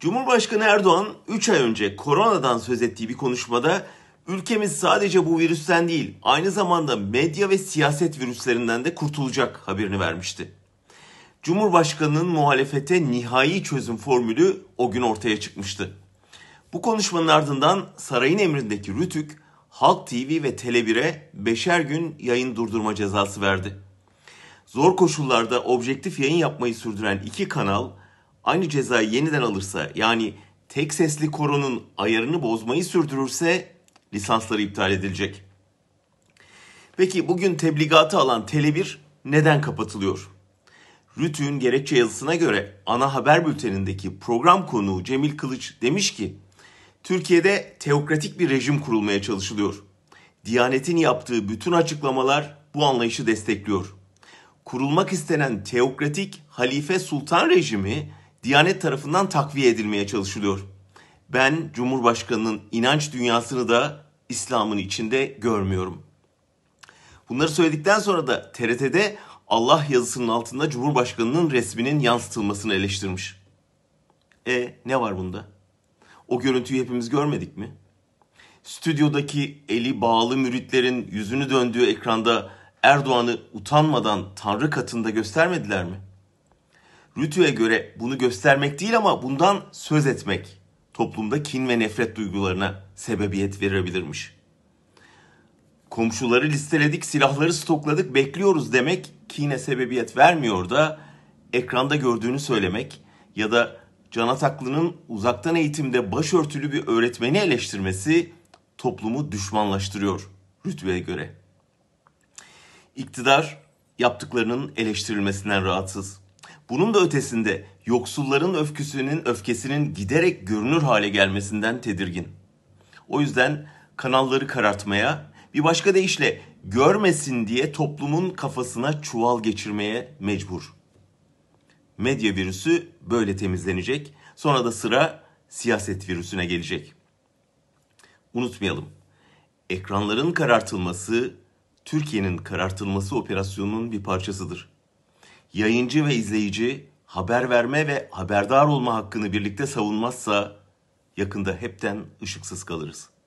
Cumhurbaşkanı Erdoğan 3 ay önce koronadan söz ettiği bir konuşmada ülkemiz sadece bu virüsten değil aynı zamanda medya ve siyaset virüslerinden de kurtulacak haberini vermişti. Cumhurbaşkanının muhalefete nihai çözüm formülü o gün ortaya çıkmıştı. Bu konuşmanın ardından sarayın emrindeki Rütük, Halk TV ve Tele1'e beşer gün yayın durdurma cezası verdi. Zor koşullarda objektif yayın yapmayı sürdüren iki kanal aynı cezayı yeniden alırsa yani tek sesli koronun ayarını bozmayı sürdürürse lisansları iptal edilecek. Peki bugün tebligatı alan Tele1 neden kapatılıyor? Rütü'nün gerekçe yazısına göre ana haber bültenindeki program konuğu Cemil Kılıç demiş ki Türkiye'de teokratik bir rejim kurulmaya çalışılıyor. Diyanetin yaptığı bütün açıklamalar bu anlayışı destekliyor. Kurulmak istenen teokratik halife sultan rejimi Diyanet tarafından takviye edilmeye çalışılıyor. Ben Cumhurbaşkanı'nın inanç dünyasını da İslam'ın içinde görmüyorum. Bunları söyledikten sonra da TRT'de Allah yazısının altında Cumhurbaşkanı'nın resminin yansıtılmasını eleştirmiş. E ne var bunda? O görüntüyü hepimiz görmedik mi? Stüdyodaki eli bağlı müritlerin yüzünü döndüğü ekranda Erdoğan'ı utanmadan Tanrı katında göstermediler mi? Rütü'ye göre bunu göstermek değil ama bundan söz etmek toplumda kin ve nefret duygularına sebebiyet verebilirmiş. Komşuları listeledik, silahları stokladık, bekliyoruz demek kine sebebiyet vermiyor da ekranda gördüğünü söylemek ya da Can Ataklı'nın uzaktan eğitimde başörtülü bir öğretmeni eleştirmesi toplumu düşmanlaştırıyor rütbeye göre. İktidar yaptıklarının eleştirilmesinden rahatsız. Bunun da ötesinde yoksulların öfküsünün öfkesinin giderek görünür hale gelmesinden tedirgin. O yüzden kanalları karartmaya, bir başka deyişle görmesin diye toplumun kafasına çuval geçirmeye mecbur. Medya virüsü böyle temizlenecek. Sonra da sıra siyaset virüsüne gelecek. Unutmayalım. Ekranların karartılması Türkiye'nin karartılması operasyonunun bir parçasıdır yayıncı ve izleyici haber verme ve haberdar olma hakkını birlikte savunmazsa yakında hepten ışıksız kalırız.